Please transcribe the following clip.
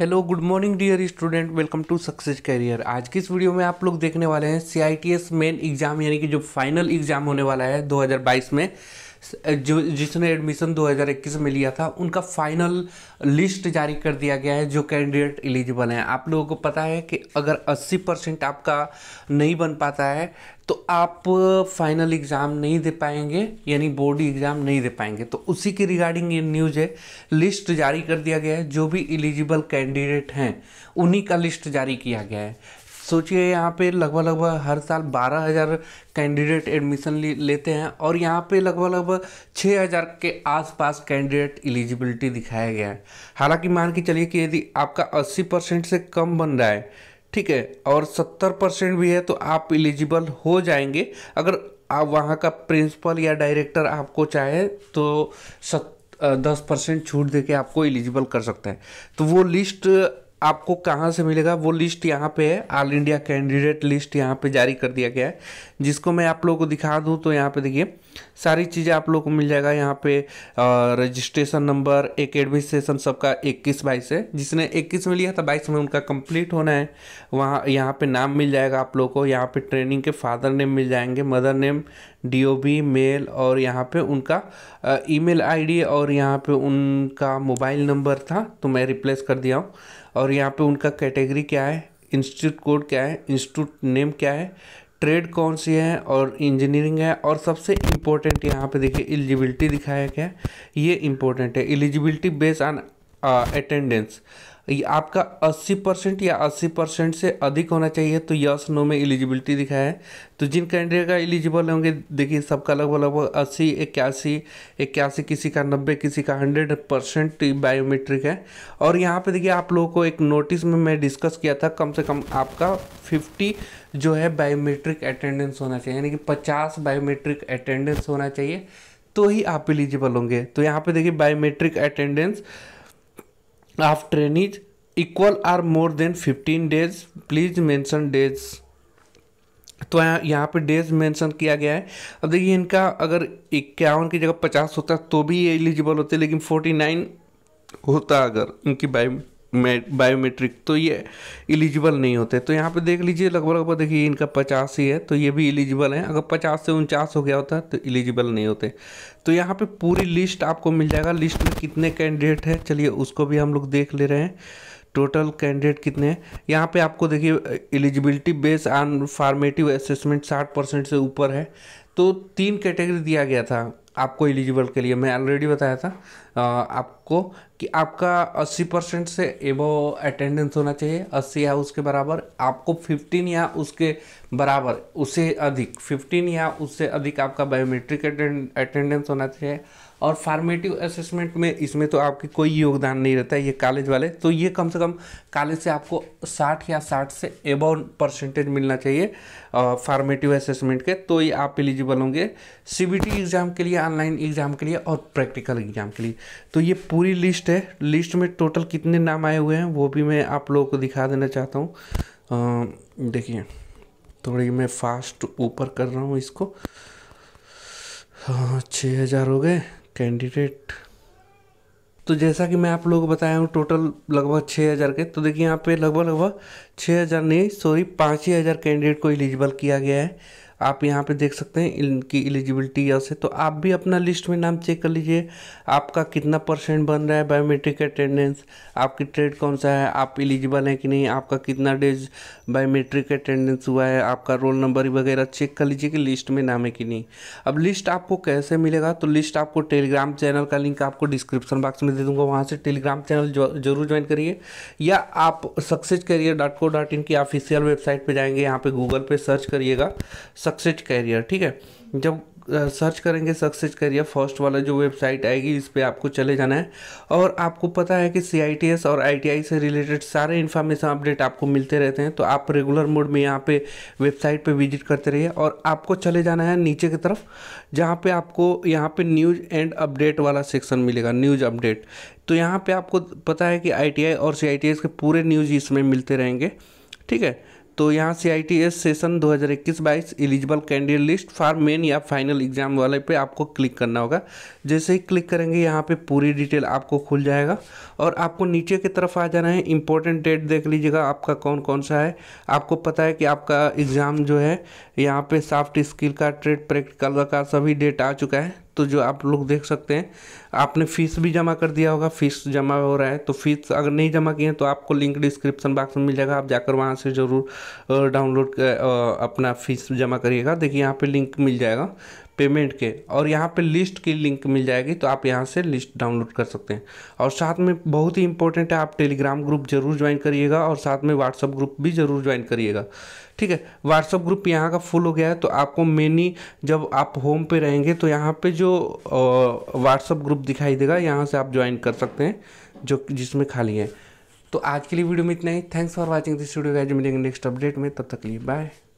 hello good morning dear student welcome to success career आज की इस वीडियो में आप लोग देखने वाले हैं C I T S main exam यानी कि जो फाइनल एग्जाम होने वाला है 2022 में जो जिसने एडमिशन 2021 में लिया था उनका फाइनल लिस्ट जारी कर दिया गया है जो कैंडिडेट एलिजिबल हैं आप लोगों को पता है कि अगर 80 परसेंट आपका नहीं बन पाता है तो आप फाइनल एग्ज़ाम नहीं दे पाएंगे यानी बोर्ड एग्ज़ाम नहीं दे पाएंगे तो उसी के रिगार्डिंग ये न्यूज़ है लिस्ट जारी कर दिया गया है जो भी एलिजिबल कैंडिडेट हैं उन्हीं का लिस्ट जारी किया गया है सोचिए यहाँ पे लगभग लगभग हर साल बारह हज़ार कैंडिडेट एडमिशन लेते हैं और यहाँ पे लगभग लगभग छः हज़ार के आसपास कैंडिडेट एलिजिबिलिटी दिखाया गया है हालांकि मान के चलिए कि यदि आपका अस्सी परसेंट से कम बन रहा है ठीक है और सत्तर परसेंट भी है तो आप एलिजिबल हो जाएंगे अगर आप वहाँ का प्रिंसिपल या डायरेक्टर आपको चाहे तो सत दस परसेंट छूट दे के आपको एलिजिबल कर सकता है तो वो लिस्ट आपको कहाँ से मिलेगा वो लिस्ट यहाँ पे है ऑल इंडिया कैंडिडेट लिस्ट यहाँ पे जारी कर दिया गया है जिसको मैं आप लोगों को दिखा दूँ तो यहाँ पे देखिए सारी चीज़ें आप लोगों को मिल जाएगा यहाँ पे रजिस्ट्रेशन नंबर एक एडमिनिस्ट्रेशन सबका इक्कीस बाईस है जिसने इक्कीस में लिया था बाईस में उनका कंप्लीट होना है वहाँ यहाँ पर नाम मिल जाएगा आप लोग को यहाँ पर ट्रेनिंग के फादर नेम मिल जाएंगे मदर नेम डी मेल और यहाँ पे उनका ई मेल और यहाँ पर उनका मोबाइल नंबर था तो मैं रिप्लेस कर दिया हूँ और यहाँ पे उनका कैटेगरी क्या है इंस्टीट्यूट कोड क्या है इंस्टीट्यूट नेम क्या है ट्रेड कौन सी है और इंजीनियरिंग है और सबसे इम्पोर्टेंट यहाँ पे देखिए एलिजिबिलिटी दिखाया क्या ये इम्पोर्टेंट है एलिजिबिलिटी बेस्ड ऑन अटेंडेंस आपका 80 परसेंट या 80 परसेंट से अधिक होना चाहिए तो यस नो में एलिजिबिलिटी दिखाया है तो जिन कैंडिडेट का एलिजिबल होंगे देखिए सबका लगभग लगभग अस्सी इक्यासी इक्यासी किसी का नब्बे किसी का हंड्रेड परसेंट बायोमेट्रिक है और यहाँ पे देखिए आप लोगों को एक नोटिस में मैं डिस्कस किया था कम से कम आपका फिफ्टी जो है बायोमेट्रिक अटेंडेंस होना चाहिए यानी कि पचास बायोमेट्रिक अटेंडेंस होना चाहिए तो ही आप एलिजिबल होंगे तो यहाँ पे देखिए biometric attendance of trainees equal or more than fifteen days please mention days तो यहाँ पे डेज मेंशन किया गया है अब देखिए इनका अगर इक्यावन की जगह पचास होता तो भी ये एलिजिबल होते लेकिन फोर्टी नाइन होता अगर इनकी बायो बायोमेट्रिक तो ये एलिजिबल नहीं होते तो यहाँ पे देख लीजिए लगभग लगभग देखिए इनका पचास ही है तो ये भी एलिजिबल है अगर पचास से उनचास हो गया होता तो एलिजिबल नहीं होते तो यहाँ पे पूरी लिस्ट आपको मिल जाएगा लिस्ट में कितने कैंडिडेट हैं चलिए उसको भी हम लोग देख ले रहे हैं टोटल कैंडिडेट कितने हैं यहाँ पे आपको देखिए eligibility base on formative assessment साठ परसेंट से ऊपर है तो तीन कैटेगरी दिया गया था आपको एलिजिबल के लिए मैं ऑलरेडी बताया था आ, आपको कि आपका 80 परसेंट से एबो अटेंडेंस होना चाहिए 80 या उसके बराबर आपको 15 या उसके बराबर उससे अधिक 15 या उससे अधिक आपका बायोमेट्रिक अटेंडेंस होना चाहिए और फार्मेटिव असेसमेंट में इसमें तो आपकी कोई योगदान नहीं रहता है ये कॉलेज वाले तो ये कम से कम कॉलेज से आपको साठ या साठ से एबव परसेंटेज मिलना चाहिए फार्मेटिव असेसमेंट के तो ये आप एलिजिबल होंगे सी एग्ज़ाम के लिए ऑनलाइन एग्ज़ाम के लिए और प्रैक्टिकल एग्ज़ाम के लिए तो ये पूरी लिस्ट है लिस्ट में टोटल कितने नाम आए हुए हैं वो भी मैं आप लोगों को दिखा देना चाहता हूँ देखिए थोड़ी मैं फास्ट ऊपर कर रहा हूँ इसको हाँ छः हज़ार हो गए कैंडिडेट तो जैसा कि मैं आप लोगों को बताया हूँ टोटल लगभग छः हज़ार के तो देखिए यहाँ पे लगभग लगभग छः हज़ार नहीं सॉरी पाँच ही हज़ार कैंडिडेट को एलिजिबल किया गया है आप यहाँ पे देख सकते हैं इनकी एलिजिबिलिटी यहाँ से तो आप भी अपना लिस्ट में नाम चेक कर लीजिए आपका कितना परसेंट बन रहा है बायोमेट्रिक अटेंडेंस आपकी ट्रेड कौन सा है आप एलिजिबल हैं कि नहीं आपका कितना डेज बायोमेट्रिक अटेंडेंस हुआ है आपका रोल नंबर वगैरह चेक कर लीजिए कि लिस्ट में नाम है कि नहीं अब लिस्ट आपको कैसे मिलेगा तो लिस्ट आपको टेलीग्राम चैनल का लिंक आपको डिस्क्रिप्शन बॉक्स में दे दूंगा वहाँ से टेलीग्राम चैनल जरूर ज्वाइन करिए या आप success career dot co dot in की ऑफिशियल वेबसाइट पर जाएंगे यहाँ पर गूगल पर सर्च करिएगा सक्सेस कैरियर ठीक है जब सर्च करेंगे सक्सेस करियर फर्स्ट वाला जो वेबसाइट आएगी इस पर आपको चले जाना है और आपको पता है कि सी और आई से रिलेटेड सारे इन्फॉर्मेशन अपडेट आपको मिलते रहते हैं तो आप रेगुलर मोड में यहाँ पे वेबसाइट पे विजिट करते रहिए और आपको चले जाना है नीचे की तरफ जहाँ पे आपको यहाँ पे न्यूज़ एंड अपडेट वाला सेक्शन मिलेगा न्यूज़ अपडेट तो यहाँ पर आपको पता है कि आई और सी के पूरे न्यूज़ इसमें मिलते रहेंगे ठीक है तो यहाँ C I T S session दो हज़ार इक्कीस बाईस eligible candidate list for main या फाइनल एग्जाम वाले पे आपको क्लिक करना होगा जैसे ही क्लिक करेंगे यहाँ पे पूरी डिटेल आपको खुल जाएगा और आपको नीचे की तरफ आ जाना है इंपॉर्टेंट डेट देख लीजिएगा आपका कौन कौन सा है आपको पता है कि आपका एग्ज़ाम जो है यहाँ पर सॉफ्ट स्किल का ट्रेड प्रैक्टिकल का सभी डेट आ चुका है तो जो आप लोग देख सकते हैं आपने फीस भी जमा कर दिया होगा फीस जमा हो रहा है तो फीस अगर नहीं जमा किए तो आपको लिंक डिस्क्रिप्शन बॉक्स में मिल जाएगा आप जाकर वहाँ से ज़रूर डाउनलोड अपना फीस जमा करिएगा देखिए यहाँ पर लिंक मिल जाएगा पेमेंट के और यहाँ पे लिस्ट की लिंक मिल जाएगी तो आप यहाँ से लिस्ट डाउनलोड कर सकते हैं और साथ में बहुत ही इंपॉर्टेंट है आप टेलीग्राम ग्रुप जरूर ज्वाइन करिएगा और साथ में व्हाट्सअप ग्रुप भी जरूर ज्वाइन करिएगा ठीक है व्हाट्सअप ग्रुप यहाँ का फुल हो गया है तो आपको मेनी जब आप होम पे रहेंगे तो यहाँ पे जो व्हाट्सअप ग्रुप दिखाई देगा यहाँ से आप ज्वाइन कर सकते हैं जो जिसमें खाली है तो आज के लिए वीडियो में इतना ही thanks for watching this video guys मिलेंगे नेक्स्ट अपडेट में तब तक लिए बाय